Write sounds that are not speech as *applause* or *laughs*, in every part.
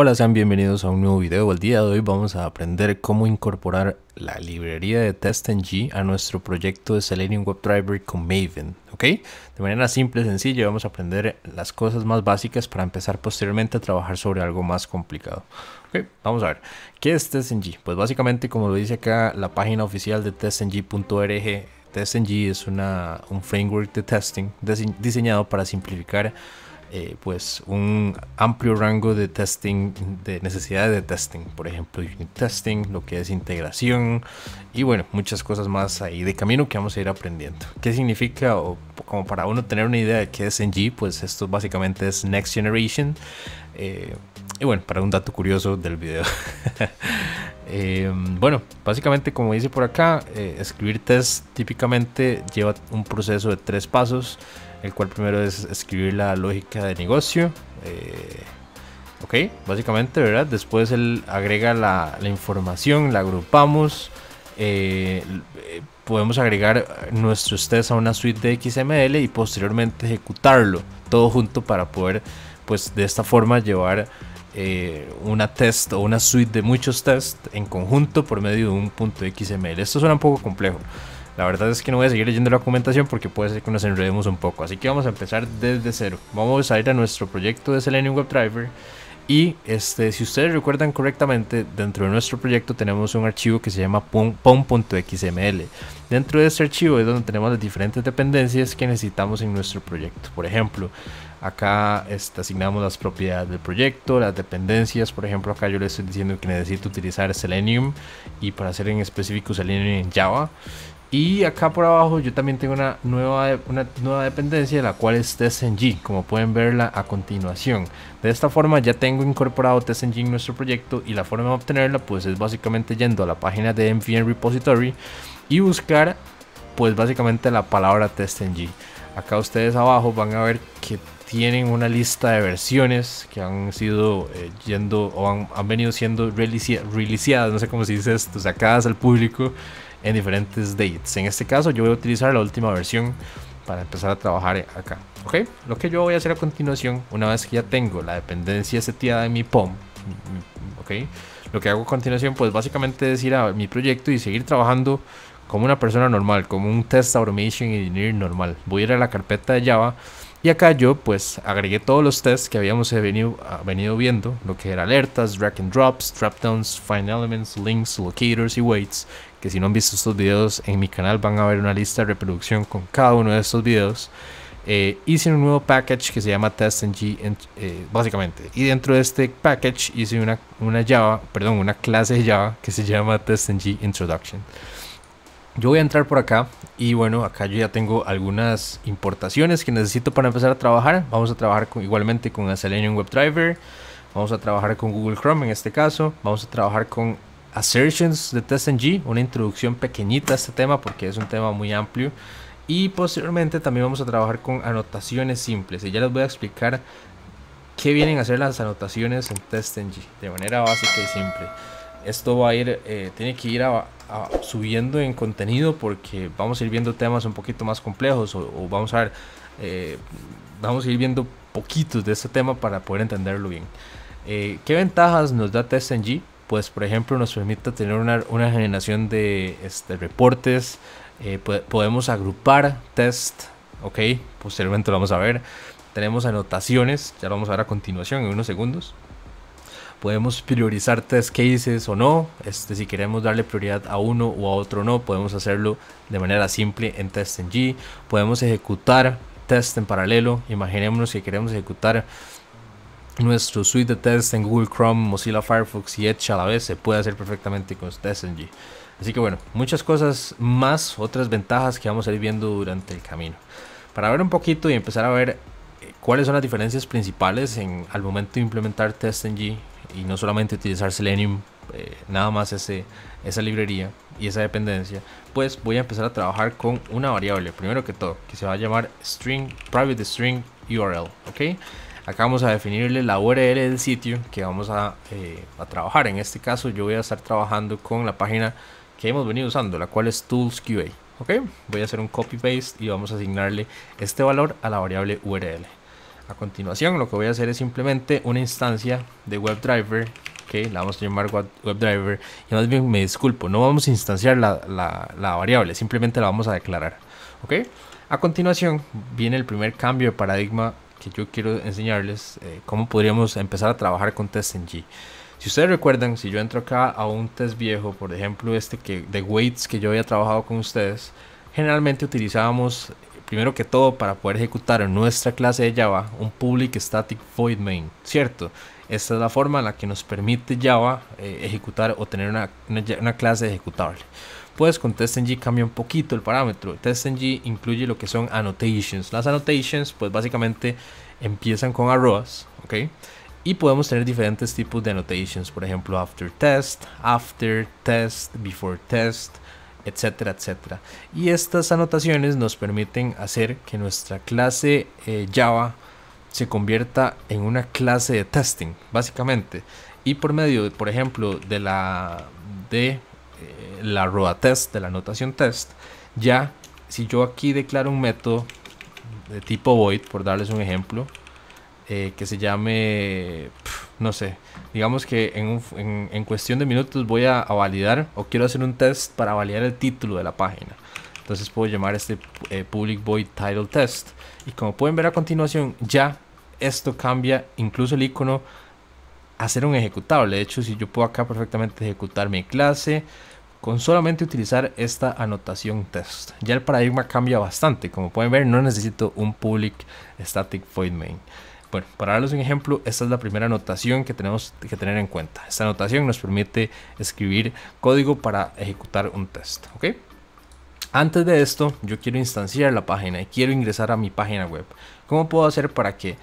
Hola, sean bienvenidos a un nuevo video. El día de hoy vamos a aprender cómo incorporar la librería de TestNG a nuestro proyecto de Selenium WebDriver con Maven, ¿ok? De manera simple, y sencilla, vamos a aprender las cosas más básicas para empezar posteriormente a trabajar sobre algo más complicado. vamos a ver. ¿Qué es TestNG? Pues básicamente, como lo dice acá la página oficial de testng.org, e TestNG es una, un framework de testing diseñado para simplificar eh, pues un amplio rango de testing, de necesidades de testing, por ejemplo, unit testing, lo que es integración y bueno, muchas cosas más ahí de camino que vamos a ir aprendiendo. ¿Qué significa o como para uno tener una idea de qué es NG? Pues esto básicamente es Next Generation. Eh, y bueno, para un dato curioso del video. *laughs* Em, bueno, básicamente como dice por acá, eh, escribir test típicamente lleva un proceso de tres pasos el cual primero es escribir la lógica de negocio. Eh, ok, básicamente, ¿verdad? Después él agrega la, información, la agrupamos. Eh, podemos agregar nuestros tests a una suite de XML y posteriormente ejecutarlo todo junto para poder, pues de esta forma, llevar eh, una test o una suite de muchos tests en conjunto por medio de un punto XML. Esto suena un poco complejo. La verdad es que no voy a seguir leyendo la documentación porque puede ser que nos enredemos un poco. Así que vamos a empezar desde cero. Vamos a ir a nuestro proyecto de Selenium WebDriver. Y este, si ustedes recuerdan correctamente, dentro de nuestro proyecto tenemos un archivo que se llama pom.xml. Dentro de este archivo es donde tenemos las diferentes dependencias que necesitamos en nuestro proyecto. Por ejemplo, acá este, asignamos las propiedades del proyecto, las dependencias. Por ejemplo, acá yo le estoy diciendo que necesito utilizar Selenium y para hacer en específico Selenium en Java. Y acá por abajo yo también tengo una nueva, una nueva dependencia, la cual es TestNG, como pueden verla a continuación. De esta forma ya tengo incorporado TestNG en nuestro proyecto y la forma de obtenerla pues es básicamente yendo a la página de MVN Repository y buscar pues básicamente la palabra TestNG. Acá ustedes abajo van a ver que tienen una lista de versiones que han sido eh, yendo o han, han, venido siendo releaseadas, no sé cómo se dice esto, sacadas al público en diferentes dates. En este caso yo voy a utilizar la última versión para empezar a trabajar acá. ¿Ok? Lo que yo voy a hacer a continuación, una vez que ya tengo la dependencia seteada en mi POM, ¿ok? Lo que hago a continuación, pues básicamente es ir a mi proyecto y seguir trabajando como una persona normal, como un test automation engineer normal. Voy a ir a la carpeta de Java y acá yo pues agregué todos los tests que habíamos venido, ah, venido viendo, lo que era alertas, drag and drops, downs find elements, links, locators y weights que si no han visto estos videos en mi canal van a ver una lista de reproducción con cada uno de estos videos. Eh, hice un nuevo package que se llama TestNG, eh, básicamente. Y dentro de este package hice una, una Java, perdón, una clase de Java que se llama TestNG Introduction. Yo voy a entrar por acá y bueno, acá yo ya tengo algunas importaciones que necesito para empezar a trabajar. Vamos a trabajar igualmente con Selenium WebDriver, vamos a trabajar con Google Chrome en este caso, vamos a trabajar con Assertions de TestNG, una introducción pequeñita a este tema porque es un tema muy amplio. Y posteriormente también vamos a trabajar con anotaciones simples. Y ya les voy a explicar qué vienen a ser las anotaciones en TestNG de manera básica y simple. Esto va a ir, eh, tiene que ir subiendo en contenido porque vamos a ir viendo temas un poquito más complejos o, vamos a eh, vamos a ir viendo poquitos de este tema para poder entenderlo bien. Eh, ¿Qué ventajas nos da TestNG? pues por ejemplo nos permite tener una, generación de este, reportes, eh, podemos agrupar test, ok, posteriormente lo vamos a ver, tenemos anotaciones, ya lo vamos a ver a continuación en unos segundos. Podemos priorizar test cases o no, este, si queremos darle prioridad a uno u a otro no, podemos hacerlo de manera simple en test podemos ejecutar test en paralelo, imaginémonos que queremos ejecutar nuestro suite de test en Google Chrome, Mozilla Firefox y Edge a la vez se puede hacer perfectamente con TestNG. Así que bueno, muchas cosas más, otras ventajas que vamos a ir viendo durante el camino. Para ver un poquito y empezar a ver eh, cuáles son las diferencias principales en, al momento de implementar TestNG y no solamente utilizar Selenium, eh, nada más ese, esa librería y esa dependencia, pues voy a empezar a trabajar con una variable, primero que todo, que se va a llamar string, private string URL, ¿ok? Acá vamos a definirle la URL del sitio que vamos eh, a, trabajar. En este caso yo voy a estar trabajando con la página que hemos venido usando, la cual es Tools QA. Voy a hacer un copy paste y vamos a asignarle este valor a la variable URL. A continuación lo que voy a hacer es simplemente una instancia de WebDriver que la vamos a llamar WebDriver y más bien me disculpo, no vamos a instanciar la, variable, simplemente la vamos a declarar. A continuación viene el primer cambio de paradigma que yo quiero enseñarles eh, cómo podríamos empezar a trabajar con test en G. Si ustedes recuerdan, si yo entro acá a un test viejo, por ejemplo este que de weights que yo había trabajado con ustedes, generalmente utilizábamos primero que todo para poder ejecutar en nuestra clase de Java un public static void main, ¿cierto? Esta es la forma en la que nos permite Java eh, ejecutar o tener una clase ejecutable. Pues con TestNG cambia un poquito el parámetro. TestNG incluye lo que son annotations. Las annotations pues básicamente empiezan con arrobas, ¿ok? Y podemos tener diferentes tipos de annotations, por ejemplo after test, after test, before test, etcétera, etcétera. Y estas anotaciones nos permiten hacer que nuestra clase eh, Java se convierta en una clase de testing, básicamente. Y por medio, por ejemplo, de la de eh, la roda test, de la anotación test, ya si yo aquí declaro un método de tipo void, por darles un ejemplo, eh, que se llame, no sé, digamos que en, cuestión de minutos voy a, validar o quiero hacer un test para validar el título de la página. Entonces puedo llamar este eh, public void title test. Y como pueden ver a continuación, ya esto cambia incluso el icono hacer un ejecutable. De hecho, si yo puedo acá perfectamente ejecutar mi clase con solamente utilizar esta anotación test. Ya el paradigma cambia bastante. Como pueden ver, no necesito un public static void main. Bueno, para darles un ejemplo, esta es la primera anotación que tenemos que tener en cuenta. Esta anotación nos permite escribir código para ejecutar un test. ¿ok? Antes de esto, yo quiero instanciar la página y quiero ingresar a mi página web. ¿Cómo puedo hacer para que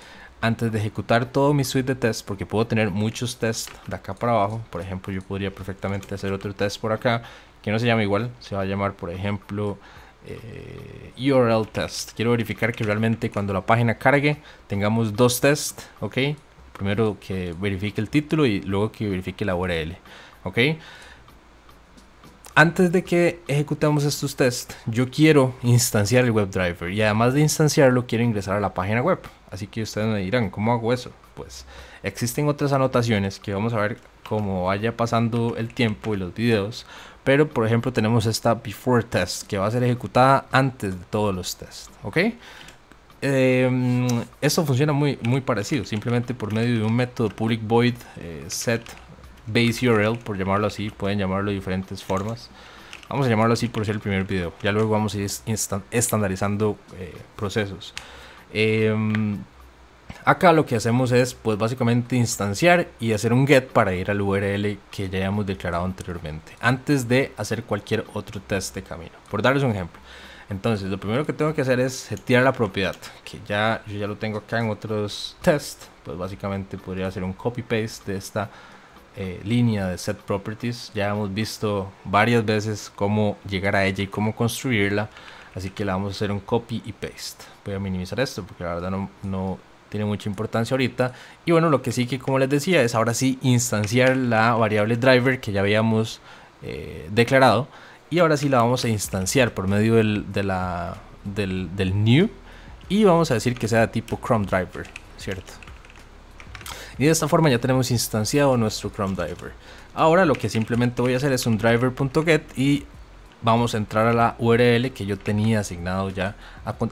antes de ejecutar todo mi suite de test, porque puedo tener muchos tests de acá para abajo, por ejemplo, yo podría perfectamente hacer otro test por acá, que no se llama igual, se va a llamar, por ejemplo, eh, URL test. Quiero verificar que realmente cuando la página cargue tengamos dos tests, ¿ok? Primero que verifique el título y luego que verifique la URL, ¿ok? Antes de que ejecutemos estos tests, yo quiero instanciar el WebDriver y además de instanciarlo, quiero ingresar a la página web. Así que ustedes me dirán, ¿cómo hago eso? Pues existen otras anotaciones que vamos a ver cómo vaya pasando el tiempo y los videos. Pero por ejemplo tenemos esta before test que va a ser ejecutada antes de todos los tests. ¿Ok? Em, esto funciona muy, muy parecido, simplemente por medio de un método public void eh, set base URL, por llamarlo así, pueden llamarlo de diferentes formas. Vamos a llamarlo así por ser el primer video. Ya luego vamos a ir estandarizando eh, procesos. Em, acá lo que hacemos es pues básicamente instanciar y hacer un get para ir al URL que ya hayamos declarado anteriormente antes de hacer cualquier otro test de camino. Por darles un ejemplo. Entonces lo primero que tengo que hacer es setear la propiedad que ya yo ya lo tengo acá en otros test. Pues básicamente podría hacer un copy paste de esta eh, línea de set properties. Ya hemos visto varias veces cómo llegar a ella y cómo construirla. Así que le vamos a hacer un copy y paste. Voy a minimizar esto porque la verdad no, no tiene mucha importancia ahorita. Y bueno, lo que sí que como les decía es ahora sí instanciar la variable driver que ya habíamos eh, declarado. Y ahora sí la vamos a instanciar por medio del, del, new. Y vamos a decir que sea tipo Chrome Driver, ¿cierto? Y de esta forma ya tenemos instanciado nuestro Chrome Driver. Ahora lo que simplemente voy a hacer es un driver.get y vamos a entrar a la URL que yo tenía asignado ya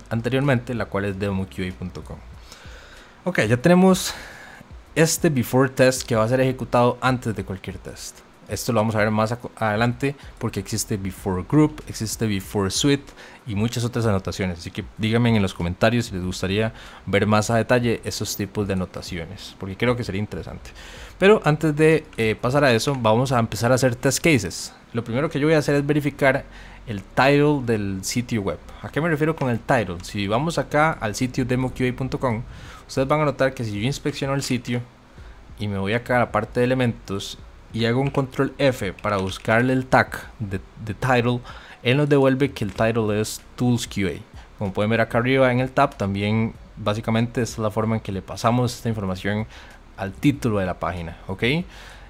anteriormente, la cual es demoqa.com. Ok, ya tenemos este before test que va a ser ejecutado antes de cualquier test. Esto lo vamos a ver más adelante porque existe before group, existe before suite y muchas otras anotaciones. Así que díganme en los comentarios si les gustaría ver más a detalle esos tipos de anotaciones porque creo que sería interesante. Pero antes de eh, pasar a eso, vamos a empezar a hacer test cases. Lo primero que yo voy a hacer es verificar el title del sitio web. ¿A qué me refiero con el title? Si vamos acá al sitio demoqa.com, ustedes van a notar que si yo inspecciono el sitio y me voy acá a la parte de elementos y hago un control F para buscarle el tag de, de title, él nos devuelve que el title es Tools QA. Como pueden ver acá arriba en el tab, también básicamente es la forma en que le pasamos esta información al título de la página, ¿ok?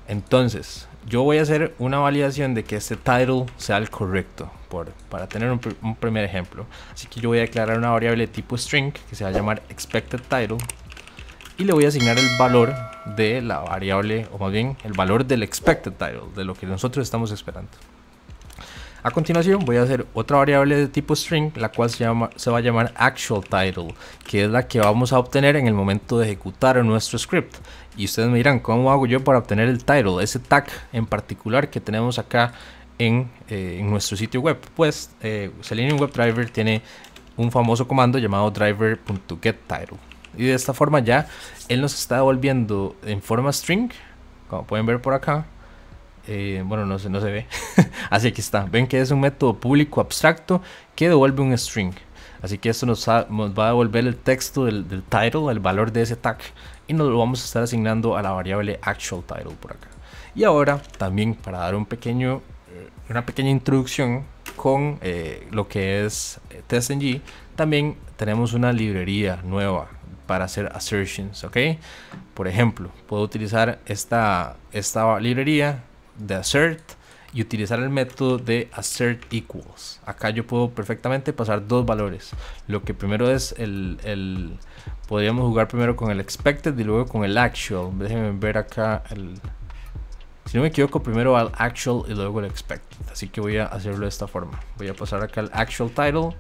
Entonces, yo voy a hacer una validación de que este title sea el correcto, por, para tener un, primer ejemplo. Así que yo voy a declarar una variable tipo string que se va a llamar expected title y le voy a asignar el valor de la variable, o más bien el valor del expected title, de lo que nosotros estamos esperando. A continuación voy a hacer otra variable de tipo string, la cual se, llama, se va a llamar actual title, que es la que vamos a obtener en el momento de ejecutar nuestro script. Y ustedes me dirán, ¿cómo hago yo para obtener el title, ese tag en particular que tenemos acá en, eh, nuestro sitio web? Pues eh, Selenium WebDriver tiene un famoso comando llamado driver.getTitle. Y de esta forma ya él nos está devolviendo en forma string, como pueden ver por acá. Eh, bueno, no se, no se ve. *laughs* Así aquí está. Ven que es un método público abstracto que devuelve un string. Así que esto nos, va a devolver el texto del, title, el valor de ese tag. Y nos lo vamos a estar asignando a la variable actual title por acá. Y ahora también para dar un pequeño, eh, una pequeña introducción con eh, lo que es TestNG, también tenemos una librería nueva para hacer assertions, ¿ok? Por ejemplo, puedo utilizar esta, esta librería de assert y utilizar el método de assert equals. Acá yo puedo perfectamente pasar dos valores. Lo que primero es el, podríamos jugar primero con el expected y luego con el actual. Déjenme ver acá el si no me equivoco, primero al actual y luego el expected. Así que voy a hacerlo de esta forma. Voy a pasar acá el actual title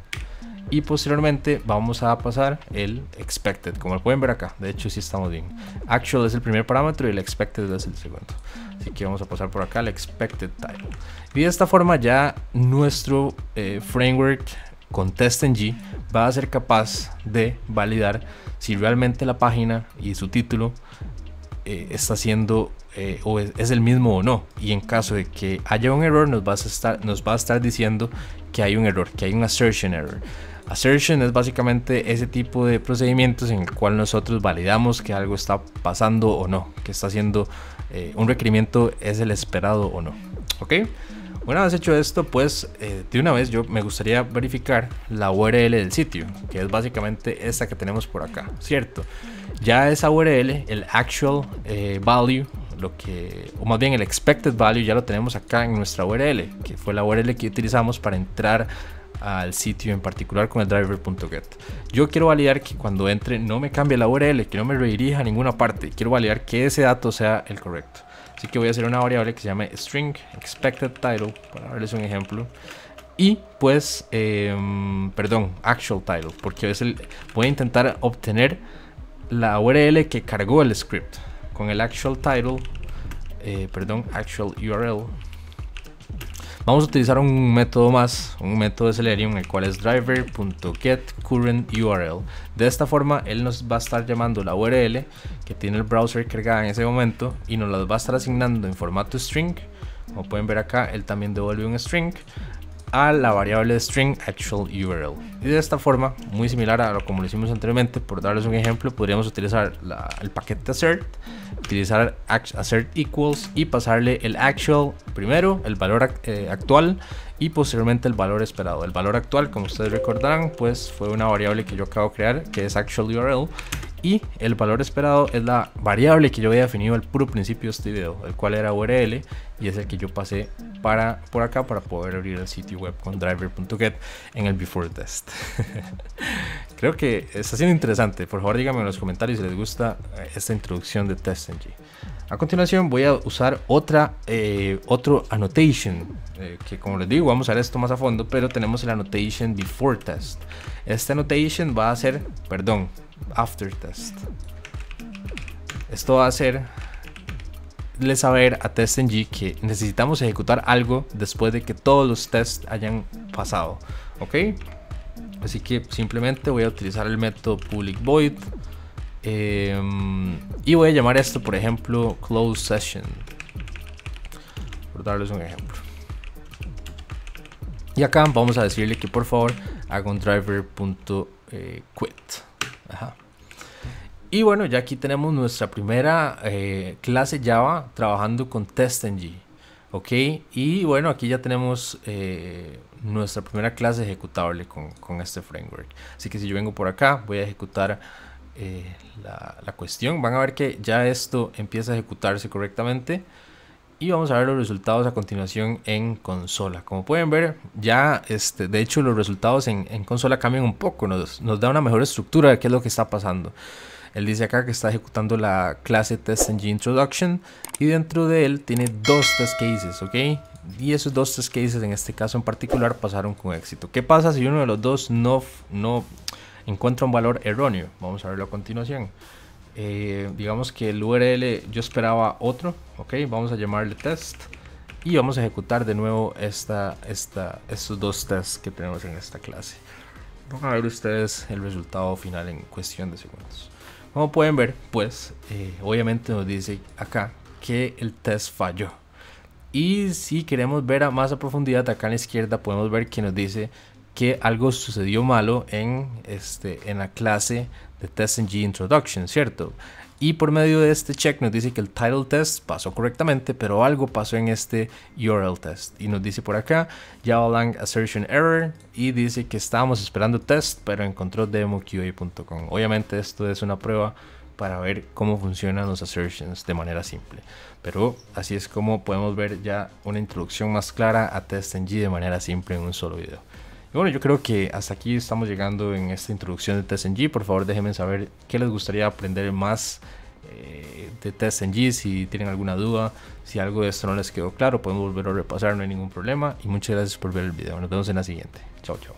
y posteriormente vamos a pasar el expected, como pueden ver acá. De hecho, si estamos bien. Actual es el primer parámetro y el expected es el segundo. Así que vamos a pasar por acá el expected title. Y de esta forma ya nuestro eh, framework con TestNG va a ser capaz de validar si realmente la página y su título eh, está siendo eh, es, el mismo o no. Y en caso de que haya un error, nos, vas a estar, nos va a estar diciendo que hay un error, que hay un assertion error. Assertion es básicamente ese tipo de procedimientos en el cual nosotros validamos que algo está pasando o no, que está haciendo eh, un requerimiento, es el esperado o no. ¿Ok? Una vez hecho esto, pues eh, de una vez yo me gustaría verificar la URL del sitio, que es básicamente esta que tenemos por acá, ¿cierto? Ya esa URL, el actual value que, o más bien el expected value ya lo tenemos acá en nuestra URL, que fue la URL que utilizamos para entrar al sitio en particular con el driver.get. Yo quiero validar que cuando entre no me cambie la URL, que no me redirija a ninguna parte. Quiero validar que ese dato sea el correcto. Así que voy a hacer una variable que se llame string expected title, para darles un ejemplo. Y pues, em, perdón, actual title, porque es voy a intentar obtener la URL que cargó el script con el actual title, eh, perdón, actual URL, vamos a utilizar un método más, un método de Selenium, el cual es driver.getCurrentURL. De esta forma, él nos va a estar llamando la URL que tiene el browser cargada en ese momento y nos la va a estar asignando en formato string. Como pueden ver acá, él también devuelve un string a la variable string actual URL. Y de esta forma, muy similar a lo como lo hicimos anteriormente, por darles un ejemplo, podríamos utilizar el paquete assert, utilizar assert equals y pasarle el actual primero, el valor eh, actual y posteriormente el valor esperado. El valor actual, como ustedes recordarán, pues fue una variable que yo acabo de crear, que es actual URL y el valor esperado es la variable que yo había definido al puro principio de este video, el cual era URL y es el que yo pasé para, por acá para poder abrir el sitio web con driver.get en el before test. *laughs* Creo que está siendo interesante. Por favor, díganme en los comentarios si les gusta eh, esta introducción de TestNG. A continuación voy a usar otra, eh, otro annotation, eh, que como les digo, vamos a ver esto más a fondo, pero tenemos el annotation before test. Este annotation va a ser, perdón, after test. Esto va a ser le saber a TestNG que necesitamos ejecutar algo después de que todos los tests hayan pasado. ¿Ok? Así que simplemente voy a utilizar el método public void. Eh, y voy a llamar esto, por ejemplo, close session. Por darles un ejemplo. Y acá vamos a decirle que por favor haga un driver.quit. Eh, y bueno, ya aquí tenemos nuestra primera eh, clase Java trabajando con TestNG. Ok, y bueno, aquí ya tenemos eh, nuestra primera clase ejecutable con, este framework. Así que si yo vengo por acá, voy a ejecutar eh, la, cuestión. Van a ver que ya esto empieza a ejecutarse correctamente. Y vamos a ver los resultados a continuación en consola. Como pueden ver, ya este, de hecho los resultados en, consola cambian un poco. Nos, nos da una mejor estructura de qué es lo que está pasando. Él dice acá que está ejecutando la clase Test Introduction y dentro de él tiene dos test cases, ¿ok? Y esos dos test cases en este caso en particular pasaron con éxito. ¿Qué pasa si uno de los dos no, no encuentra un valor erróneo? Vamos a verlo a continuación. Eh, digamos que el URL yo esperaba otro, ok, vamos a llamarle test y vamos a ejecutar de nuevo esta, esta, estos dos tests que tenemos en esta clase. Vamos a ver ustedes el resultado final en cuestión de segundos. Como pueden ver, pues eh, obviamente nos dice acá que el test falló. Y si queremos ver a más a profundidad, acá en la izquierda podemos ver que nos dice que algo sucedió malo en, este, en la clase de TestNG Introduction, ¿cierto? Y por medio de este check nos dice que el title test pasó correctamente, pero algo pasó en este URL test. Y nos dice por acá Javalang assertion error y dice que estábamos esperando test, pero encontró demoqa.com. Obviamente esto es una prueba para ver cómo funcionan los assertions de manera simple. Pero así es como podemos ver ya una introducción más clara a TestNG de manera simple en un solo video bueno, yo creo que hasta aquí estamos llegando en esta introducción de TSNG. Por favor, déjenme saber qué les gustaría aprender más eh, de TSNG. si tienen alguna duda, si algo de esto no les quedó claro, podemos volverlo a repasar, no hay ningún problema. Y muchas gracias por ver el video. Nos vemos en la siguiente. Chao, chao.